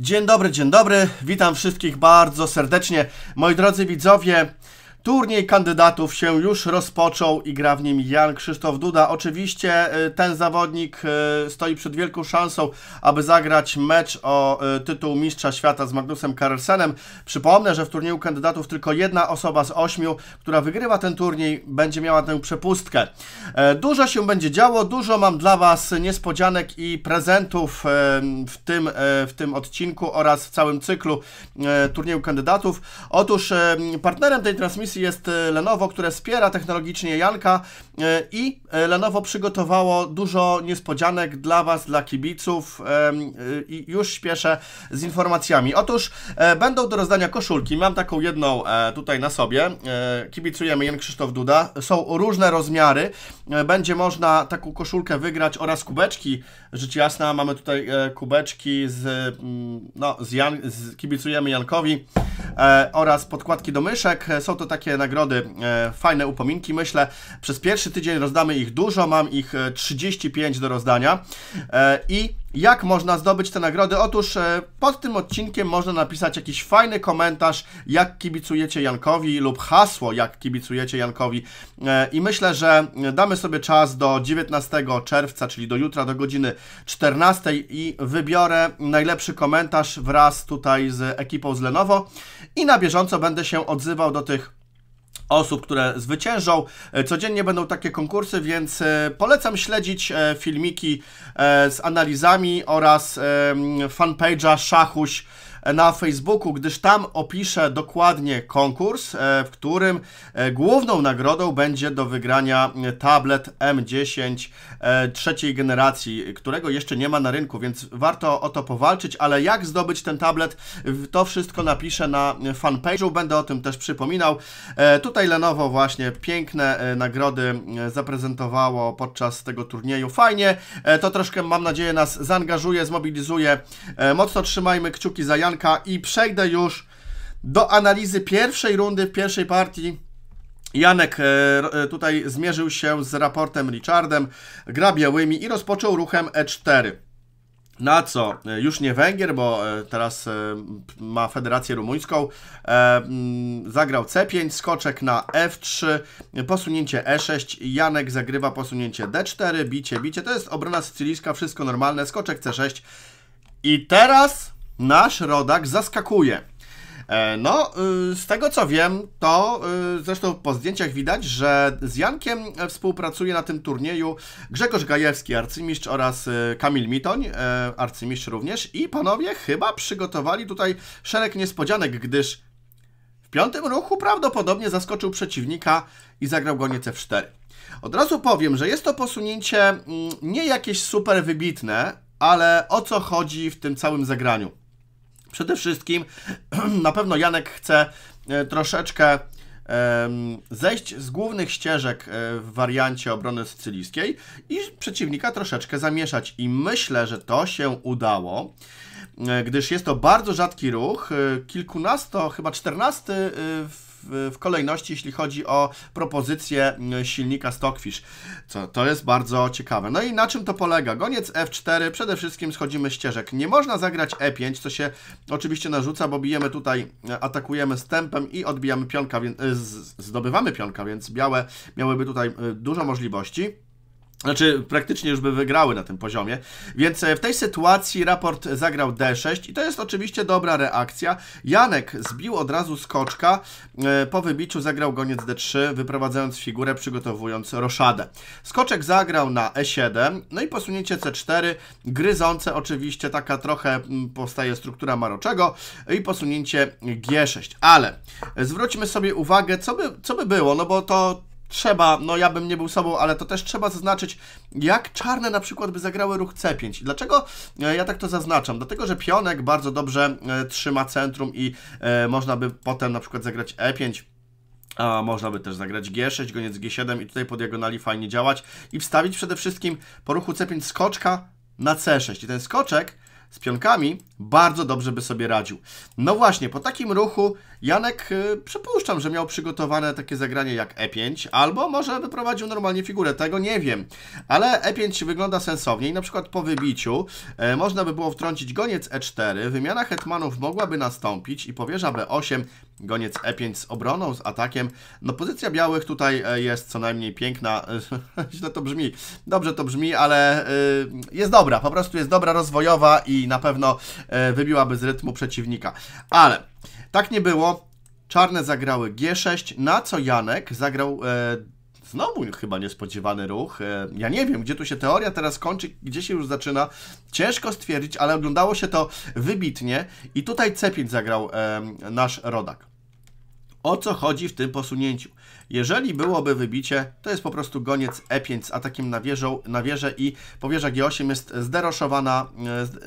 Dzień dobry, dzień dobry. Witam wszystkich bardzo serdecznie. Moi drodzy widzowie, Turniej kandydatów się już rozpoczął i gra w nim Jan Krzysztof Duda. Oczywiście y, ten zawodnik y, stoi przed wielką szansą, aby zagrać mecz o y, tytuł Mistrza Świata z Magnusem Carlsenem. Przypomnę, że w turnieju kandydatów tylko jedna osoba z ośmiu, która wygrywa ten turniej, będzie miała tę przepustkę. E, dużo się będzie działo, dużo mam dla Was niespodzianek i prezentów e, w tym, e, w tym odcinku oraz w całym cyklu turnieju kandydatów. Otóż partnerem tej transmisji jest e, Lenovo, które wspiera technologicznie Janka e, i e, Lenovo przygotowało dużo niespodzianek dla Was, dla kibiców i już śpieszę z informacjami. Otóż będą do rozdania koszulki, mam taką jedną tutaj na sobie, kibicujemy Jan Krzysztof Duda, są różne rozmiary, będzie można taką koszulkę wygrać oraz kubeczki Rzecz jasna, mamy tutaj e, kubeczki z, mm, no, z, Jan, z kibicujemy Jankowi e, oraz podkładki do myszek. E, są to takie nagrody, fajne upominki, myślę. Przez pierwszy tydzień rozdamy ich dużo, mam ich 35 do rozdania i jak można zdobyć te nagrody? Otóż e, pod tym odcinkiem można napisać jakiś fajny komentarz, jak kibicujecie Jankowi lub hasło, jak kibicujecie Jankowi. E, I myślę, że damy sobie czas do 19 czerwca, czyli do jutra, do godziny 14 i wybiorę najlepszy komentarz wraz tutaj z ekipą z Lenovo i na bieżąco będę się odzywał do tych osób, które zwyciężą. E, codziennie będą takie konkursy, więc e, polecam śledzić e, filmiki z analizami oraz fanpage'a szachuś na Facebooku, gdyż tam opiszę dokładnie konkurs, e, w którym e, główną nagrodą będzie do wygrania tablet M10 e, trzeciej generacji, którego jeszcze nie ma na rynku, więc warto o to powalczyć, ale jak zdobyć ten tablet, to wszystko napiszę na fanpage'u, będę o tym też przypominał. Tutaj Lenovo właśnie piękne nagrody zaprezentowało podczas tego turnieju. Fajnie, to troszkę mam nadzieję nas zaangażuje, zmobilizuje. Mocno trzymajmy kciuki za Janka, Janka i przejdę już do analizy pierwszej rundy pierwszej partii. Janek e, e, tutaj zmierzył się z raportem Richardem, gra białymi i rozpoczął ruchem E4. Na co? E, już nie Węgier, bo teraz ma Federację Rumuńską. Zagrał C5, skoczek na F3, posunięcie E6, Janek zagrywa posunięcie D4, bicie, bicie. To jest obrona sycylijska, wszystko normalne, skoczek C6. I teraz nasz rodak zaskakuje. E, no, y, z tego co wiem, to y, zresztą po zdjęciach widać, że z Jankiem e, współpracuje na tym turnieju Grzegorz Gajewski, arcymistrz oraz y, Kamil Mitoń, e, arcymistrz również. I panowie chyba przygotowali tutaj szereg niespodzianek, gdyż w piątym ruchu prawdopodobnie zaskoczył przeciwnika i zagrał go nieco w 4. Od razu powiem, że jest to posunięcie mm, nie jakieś super wybitne, ale o co chodzi w tym całym zagraniu? Przede wszystkim na pewno Janek chce e, troszeczkę zejść z głównych ścieżek e, w wariancie obrony sycylijskiej i przeciwnika troszeczkę zamieszać. I myślę, że to się udało, e, gdyż jest to bardzo rzadki ruch. Kilkunasto, chyba czternasty w w, kolejności, jeśli chodzi o propozycję e, silnika Stockfish, co to jest bardzo ciekawe. No i na czym to polega? Goniec F4, przede wszystkim schodzimy ścieżek. Nie można zagrać E5, co się oczywiście narzuca, bo bijemy tutaj, e, atakujemy stępem i odbijamy pionka, więc e, zdobywamy pionka, więc białe miałyby tutaj dużo możliwości. Znaczy, praktycznie już by wygrały na tym poziomie. Więc e, w tej sytuacji raport zagrał D6 i to jest oczywiście dobra reakcja. Janek zbił od razu skoczka. E, po wybiciu zagrał goniec D3, wyprowadzając figurę, przygotowując roszadę. Skoczek zagrał na E7, no i posunięcie C4, gryzące oczywiście, taka trochę mm, powstaje struktura maroczego i posunięcie G6. Ale zwróćmy sobie uwagę, co by, co by było, no bo to trzeba, no ja bym nie był sobą, ale to też trzeba zaznaczyć, jak czarne na przykład by zagrały ruch C5. Dlaczego e, ja tak to zaznaczam? Dlatego, że pionek bardzo dobrze e, trzyma centrum i e, można by potem na przykład zagrać E5, a można by też zagrać G6, goniec G7 i tutaj po diagonali fajnie działać i wstawić przede wszystkim po ruchu C5 skoczka na C6. I ten skoczek z pionkami bardzo dobrze by sobie radził. No właśnie, po takim ruchu Janek y, przypuszczam, że miał przygotowane takie zagranie jak E5, albo może wyprowadził normalnie figurę, tego nie wiem. Ale E5 wygląda sensowniej, na przykład po wybiciu e, można by było wtrącić goniec E4, wymiana hetmanów mogłaby nastąpić i powierza B8, goniec E5 z obroną, z atakiem. No pozycja białych tutaj e, jest co najmniej piękna, źle to brzmi, dobrze to brzmi, ale y, jest dobra, po prostu jest dobra, rozwojowa i na pewno e, wybiłaby z rytmu przeciwnika. Ale tak nie było. Czarne zagrały G6, na co Janek zagrał e, znowu chyba niespodziewany ruch. E, ja nie wiem, gdzie tu się teoria teraz kończy, gdzie się już zaczyna. Ciężko stwierdzić, ale oglądało się to wybitnie. I tutaj C5 zagrał e, nasz rodak o co chodzi w tym posunięciu. Jeżeli byłoby wybicie, to jest po prostu goniec E5 z atakiem na, wieżą, na wieżę i powieża G8 jest zderoszowana,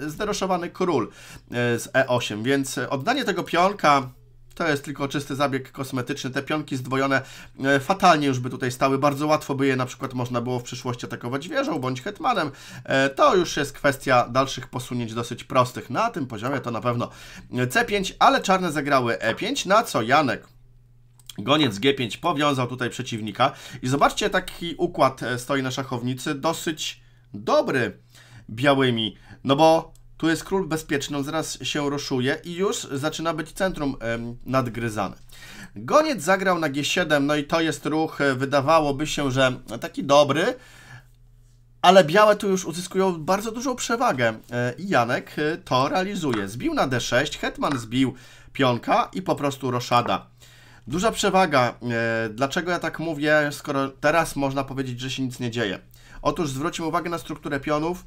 e, zderoszowany król e, z E8, więc oddanie tego pionka to jest tylko czysty zabieg kosmetyczny. Te pionki zdwojone e, fatalnie już by tutaj stały. Bardzo łatwo by je na przykład można było w przyszłości atakować wieżą bądź hetmanem. To już jest kwestia dalszych posunięć dosyć prostych. Na tym poziomie to na pewno C5, ale czarne zagrały E5, na co Janek Goniec G5 powiązał tutaj przeciwnika i zobaczcie, taki układ e, stoi na szachownicy, dosyć dobry białymi, no bo tu jest król bezpieczny, on zaraz się ruszuje i już zaczyna być centrum nadgryzane. Goniec zagrał na G7, no i to jest ruch, e, wydawałoby się, że taki dobry, ale białe tu już uzyskują bardzo dużą przewagę e, i Janek to realizuje. Zbił na D6, Hetman zbił pionka i po prostu roszada. Duża przewaga. E, dlaczego ja tak mówię, skoro teraz można powiedzieć, że się nic nie dzieje? Otóż zwróćmy uwagę na strukturę pionów.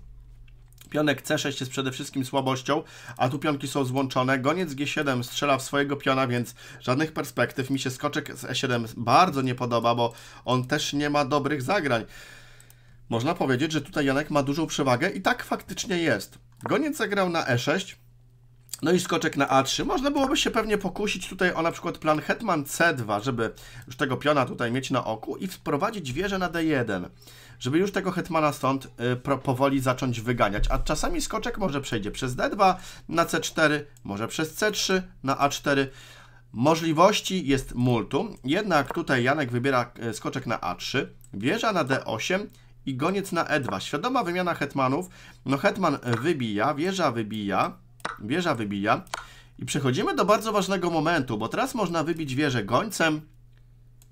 Pionek C6 jest przede wszystkim słabością, a tu pionki są złączone. Goniec G7 strzela w swojego piona, więc żadnych perspektyw. Mi się skoczek z E7 bardzo nie podoba, bo on też nie ma dobrych zagrań. Można powiedzieć, że tutaj Janek ma dużą przewagę i tak faktycznie jest. Goniec zagrał na E6, no i skoczek na A3. Można byłoby się pewnie pokusić tutaj o na przykład plan Hetman C2, żeby już tego piona tutaj mieć na oku i wprowadzić wieżę na D1, żeby już tego Hetmana stąd y, powoli zacząć wyganiać. A czasami skoczek może przejdzie przez D2 na C4, może przez C3 na A4. Możliwości jest multum, jednak tutaj Janek wybiera y, skoczek na A3, wieża na D8 i goniec na E2. Świadoma wymiana hetmanów. No hetman wybija, wieża wybija, Wieża wybija. I przechodzimy do bardzo ważnego momentu, bo teraz można wybić wieżę gońcem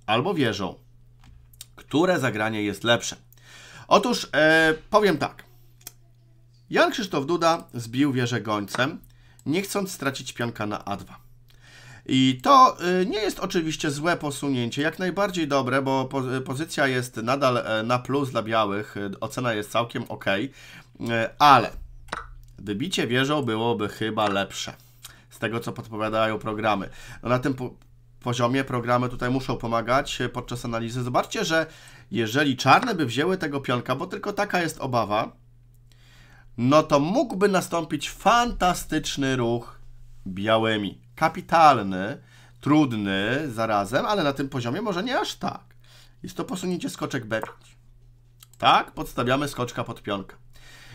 albo wieżą. Które zagranie jest lepsze? Otóż e, powiem tak. Jan Krzysztof Duda zbił wieżę gońcem, nie chcąc stracić pionka na A2. I to e, nie jest oczywiście złe posunięcie, jak najbardziej dobre, bo e, pozycja jest nadal e, na plus dla białych, ocena jest całkiem ok, ale Wybicie wieżą byłoby chyba lepsze, z tego co podpowiadają programy. No na tym po poziomie programy tutaj muszą pomagać e, podczas analizy. Zobaczcie, że jeżeli czarne by wzięły tego pionka, bo tylko taka jest obawa, no to mógłby nastąpić fantastyczny ruch białymi. Kapitalny, trudny zarazem, ale na tym poziomie może nie aż tak. Jest to posunięcie skoczek b Tak, podstawiamy skoczka pod pionka.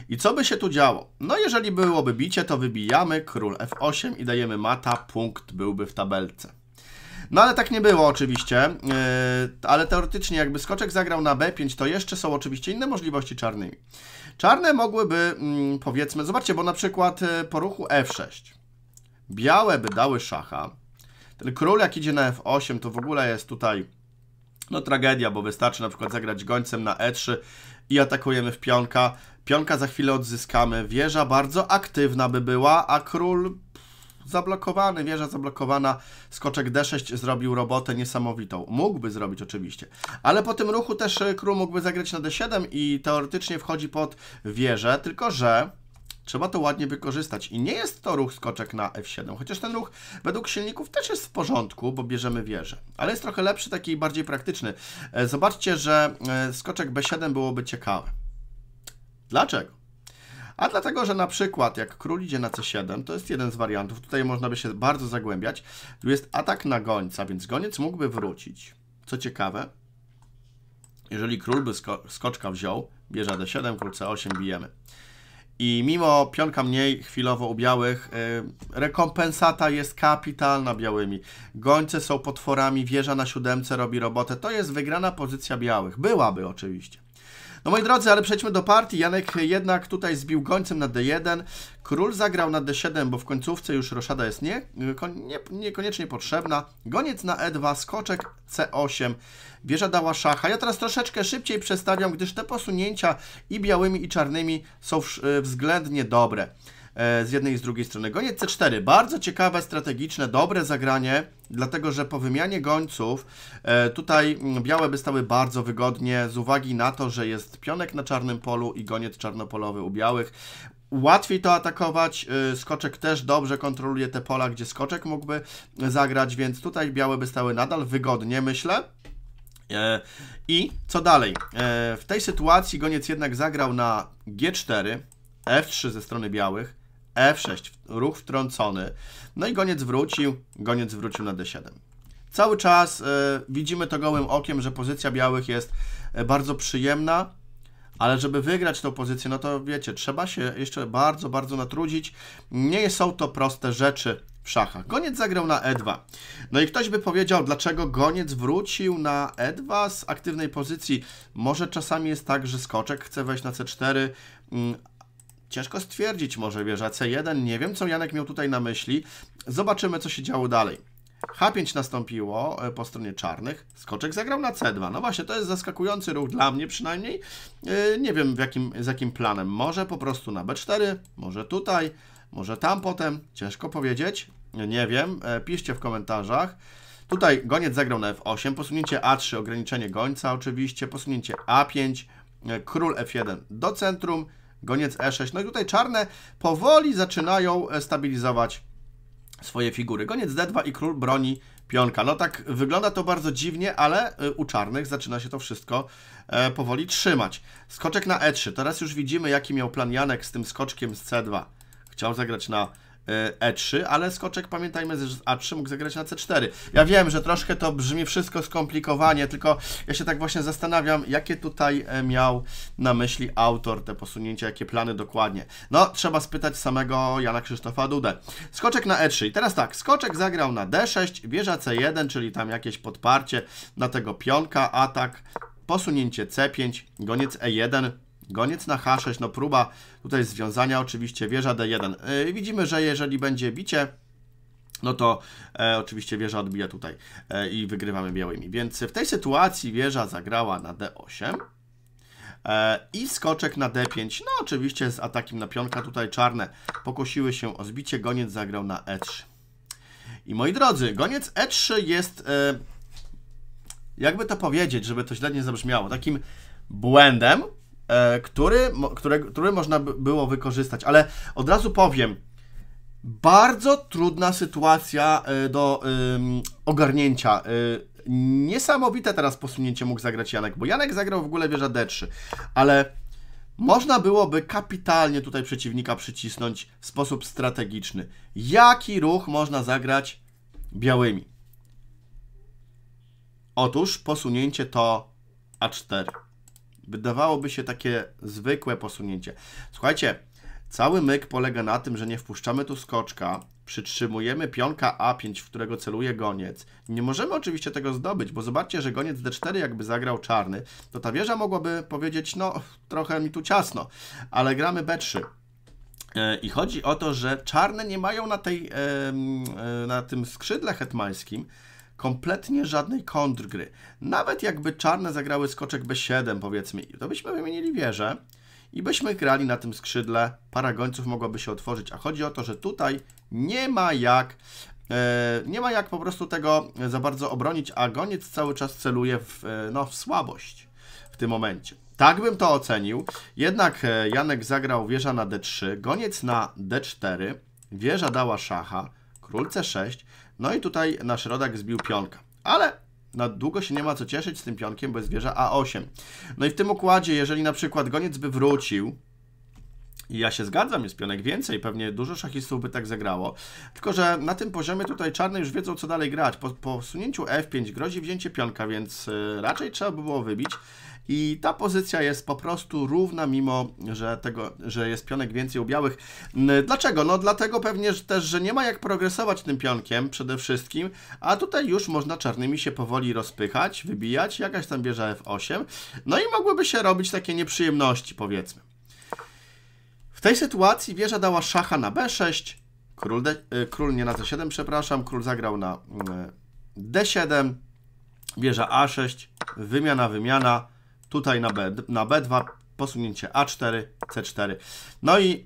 I co by się tu działo? No jeżeli byłoby bicie, to wybijamy król f8 i dajemy mata, punkt byłby w tabelce. No ale tak nie było oczywiście, yy, ale teoretycznie jakby skoczek zagrał na b5, to jeszcze są oczywiście inne możliwości czarnymi. Czarne mogłyby, mm, powiedzmy, zobaczcie, bo na przykład y, po ruchu f6 białe by dały szacha, ten król jak idzie na f8 to w ogóle jest tutaj no tragedia, bo wystarczy na przykład zagrać gońcem na e3 i atakujemy w pionka, Pionka za chwilę odzyskamy. Wieża bardzo aktywna by była, a król zablokowany, wieża zablokowana, skoczek D6 zrobił robotę niesamowitą. Mógłby zrobić oczywiście, ale po tym ruchu też e, król mógłby zagrać na D7 i teoretycznie wchodzi pod wieżę, tylko że trzeba to ładnie wykorzystać. I nie jest to ruch skoczek na F7, chociaż ten ruch według silników też jest w porządku, bo bierzemy wieżę. Ale jest trochę lepszy, taki bardziej praktyczny. E, zobaczcie, że e, skoczek B7 byłoby ciekawe. Dlaczego? A dlatego, że na przykład jak król idzie na c7, to jest jeden z wariantów, tutaj można by się bardzo zagłębiać, tu jest atak na gońca, więc goniec mógłby wrócić. Co ciekawe, jeżeli król by sko skoczka wziął, bierze d7, król c8, bijemy. I mimo pionka mniej chwilowo u białych, yy, rekompensata jest kapitalna białymi. Gońce są potworami, wieża na siódemce robi robotę. To jest wygrana pozycja białych. Byłaby oczywiście. No moi drodzy, ale przejdźmy do partii. Janek jednak tutaj zbił gońcem na D1. Król zagrał na D7, bo w końcówce już roszada jest nie, nie, niekoniecznie potrzebna. Goniec na E2, skoczek C8. Wieża dała szacha. Ja teraz troszeczkę szybciej przestawiam, gdyż te posunięcia i białymi i czarnymi są y, względnie dobre. E, z jednej i z drugiej strony. Goniec C4, bardzo ciekawe, strategiczne, dobre zagranie, dlatego że po wymianie gońców e, tutaj białe by stały bardzo wygodnie z uwagi na to, że jest pionek na czarnym polu i goniec czarnopolowy u białych. Łatwiej to atakować, e, skoczek też dobrze kontroluje te pola, gdzie skoczek mógłby zagrać, więc tutaj białe by stały nadal wygodnie, myślę. I co dalej? W tej sytuacji goniec jednak zagrał na G4, F3 ze strony białych. F6, ruch wtrącony. No i goniec wrócił, goniec wrócił na D7. Cały czas y, widzimy to gołym okiem, że pozycja białych jest y, bardzo przyjemna, ale żeby wygrać tą pozycję, no to wiecie, trzeba się jeszcze bardzo, bardzo natrudzić. Nie są to proste rzeczy w szachach. Goniec zagrał na E2. No i ktoś by powiedział, dlaczego goniec wrócił na E2 z aktywnej pozycji. Może czasami jest tak, że skoczek chce wejść na C4, Ciężko stwierdzić może wieża C1, nie wiem co Janek miał tutaj na myśli. Zobaczymy co się działo dalej. H5 nastąpiło e, po stronie czarnych, skoczek zagrał na C2. No właśnie, to jest zaskakujący ruch dla mnie przynajmniej. E, nie wiem w jakim, z jakim planem, może po prostu na B4, może tutaj, może tam potem, ciężko powiedzieć, nie wiem, e, piszcie w komentarzach. Tutaj goniec zagrał na F8, posunięcie A3, ograniczenie gońca oczywiście, posunięcie A5, król F1 do centrum, goniec E6. No i tutaj czarne powoli zaczynają e, stabilizować swoje figury. Goniec D2 i król broni pionka. No tak wygląda to bardzo dziwnie, ale e, u czarnych zaczyna się to wszystko e, powoli trzymać. Skoczek na E3. Teraz już widzimy, jaki miał plan Janek z tym skoczkiem z C2. Chciał zagrać na E3, e ale skoczek pamiętajmy, że z A3 mógł zagrać na C4. Ja wiem, że troszkę to brzmi wszystko skomplikowanie, tylko ja się tak właśnie zastanawiam, jakie tutaj e, miał na myśli autor te posunięcia, jakie plany dokładnie. No, trzeba spytać samego Jana Krzysztofa Dudę. Skoczek na E3. I teraz tak, skoczek zagrał na D6, wieża C1, czyli tam jakieś podparcie na tego pionka, atak, posunięcie C5, goniec E1, Goniec na H6, no próba tutaj związania, oczywiście wieża D1. E, widzimy, że jeżeli będzie bicie, no to e, oczywiście wieża odbija tutaj e, i wygrywamy białymi. Więc w tej sytuacji wieża zagrała na D8 e, i skoczek na D5. No oczywiście z atakiem na pionka tutaj czarne pokosiły się o zbicie, goniec zagrał na E3. I moi drodzy, goniec E3 jest, e, jakby to powiedzieć, żeby to źle nie zabrzmiało, takim błędem, E, który, które, który można było wykorzystać. Ale od razu powiem, bardzo trudna sytuacja e, do um, ogarnięcia. E, niesamowite teraz posunięcie mógł zagrać Janek, bo Janek zagrał w ogóle wieża D3, ale można byłoby kapitalnie tutaj przeciwnika przycisnąć w sposób strategiczny. Jaki ruch można zagrać białymi? Otóż posunięcie to A4. Wydawałoby się takie zwykłe posunięcie. Słuchajcie, cały myk polega na tym, że nie wpuszczamy tu skoczka, przytrzymujemy pionka A5, w którego celuje goniec. Nie możemy oczywiście tego zdobyć, bo zobaczcie, że goniec D4 jakby zagrał czarny, to ta wieża mogłaby powiedzieć, no trochę mi tu ciasno, ale gramy B3. E, I chodzi o to, że czarne nie mają na, tej, e, na tym skrzydle hetmańskim kompletnie żadnej kontrgry. Nawet jakby czarne zagrały skoczek B7, powiedzmy, to byśmy wymienili wieżę i byśmy grali na tym skrzydle. Para gońców mogłaby się otworzyć, a chodzi o to, że tutaj nie ma jak e, nie ma jak po prostu tego za bardzo obronić, a goniec cały czas celuje w, e, no, w słabość w tym momencie. Tak bym to ocenił. Jednak e, Janek zagrał wieża na d3, goniec na d4, wieża dała szacha, król c6. No i tutaj nasz rodak zbił pionka. Ale na długo się nie ma co cieszyć z tym pionkiem, bo jest wieża A8. No i w tym układzie, jeżeli na przykład goniec by wrócił, i ja się zgadzam, jest pionek więcej, pewnie dużo szachistów by tak zagrało. Tylko, że na tym poziomie tutaj czarne już wiedzą, co dalej grać. Po posunięciu F5 grozi wzięcie pionka, więc y, raczej trzeba by było wybić i ta pozycja jest po prostu równa, mimo że, tego, że jest pionek więcej u białych. Dlaczego? No dlatego pewnie że też, że nie ma jak progresować tym pionkiem przede wszystkim, a tutaj już można czarnymi się powoli rozpychać, wybijać, jakaś tam wieża F8, no i mogłyby się robić takie nieprzyjemności powiedzmy. W tej sytuacji wieża dała szacha na B6, król, e, król nie na C7, przepraszam, król zagrał na e, D7, wieża A6, wymiana, wymiana, tutaj na, B, na B2, posunięcie A4, C4. No i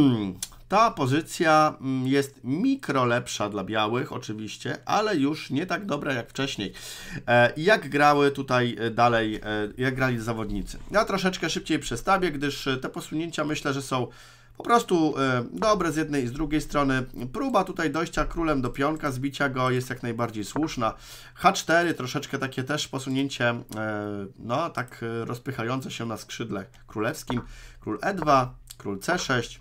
ta pozycja mm, jest mikro lepsza dla białych oczywiście, ale już nie tak dobra jak wcześniej. E, jak grały tutaj e, dalej, e, jak grali zawodnicy. Ja troszeczkę szybciej przestawię, gdyż te posunięcia myślę, że są po prostu e, dobre z jednej i z drugiej strony. Próba tutaj dojścia królem do pionka, zbicia go jest jak najbardziej słuszna. H4 troszeczkę takie też posunięcie, e, no tak e, rozpychające się na skrzydle królewskim. Król E2, król C6,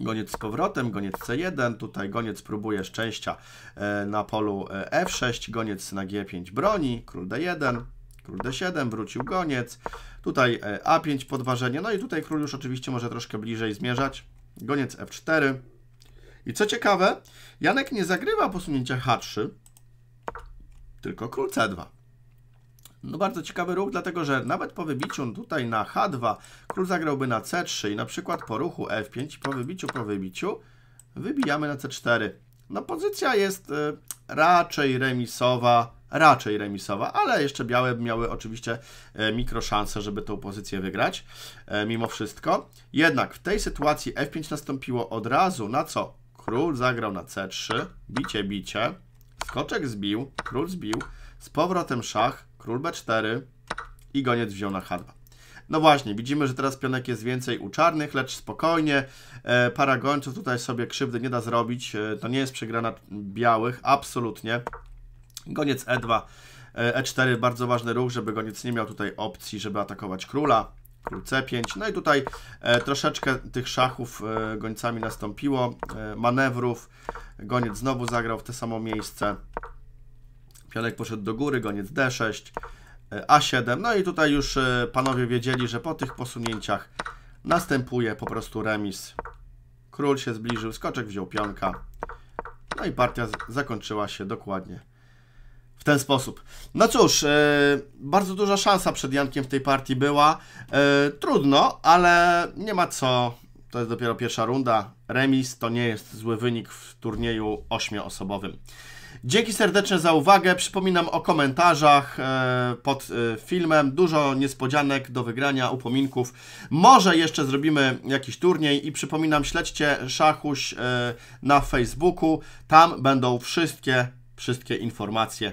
goniec z powrotem, goniec C1, tutaj goniec próbuje szczęścia na polu F6, goniec na G5 broni, król D1, król D7, wrócił goniec, Tutaj e, A5 podważenie, no i tutaj król już oczywiście może troszkę bliżej zmierzać. Goniec F4. I co ciekawe, Janek nie zagrywa posunięcia H3, tylko król C2. No bardzo ciekawy ruch, dlatego że nawet po wybiciu tutaj na H2 król zagrałby na C3 i na przykład po ruchu F5 po wybiciu, po wybiciu wybijamy na C4. No pozycja jest y, raczej remisowa, raczej remisowa, ale jeszcze białe miały oczywiście e, mikro szanse, żeby tą pozycję wygrać e, mimo wszystko. Jednak w tej sytuacji F5 nastąpiło od razu, na co król zagrał na C3, bicie, bicie, skoczek zbił, król zbił, z powrotem szach, król B4 i goniec wziął na H2. No właśnie, widzimy, że teraz pionek jest więcej u czarnych, lecz spokojnie. E, para gońców tutaj sobie krzywdy nie da zrobić. to nie jest przegrana białych, absolutnie. Goniec E2, E4, e bardzo ważny ruch, żeby goniec nie miał tutaj opcji, żeby atakować króla. Król C5, no i tutaj e, troszeczkę tych szachów e, gońcami nastąpiło, manewrów, goniec znowu zagrał w to samo miejsce, pionek poszedł do góry, goniec D6, a7. No i tutaj już panowie wiedzieli, że po tych posunięciach następuje po prostu remis. Król się zbliżył, skoczek wziął pionka. No i partia zakończyła się dokładnie ten sposób. No cóż, e, bardzo duża szansa przed Jankiem w tej partii była. E, trudno, ale nie ma co. To jest dopiero pierwsza runda. Remis to nie jest zły wynik w turnieju ośmioosobowym. Dzięki serdecznie za uwagę. Przypominam o komentarzach e, pod e, filmem. Dużo niespodzianek do wygrania, upominków. Może jeszcze zrobimy jakiś turniej i przypominam, śledźcie Szachuś e, na Facebooku. Tam będą wszystkie, wszystkie informacje.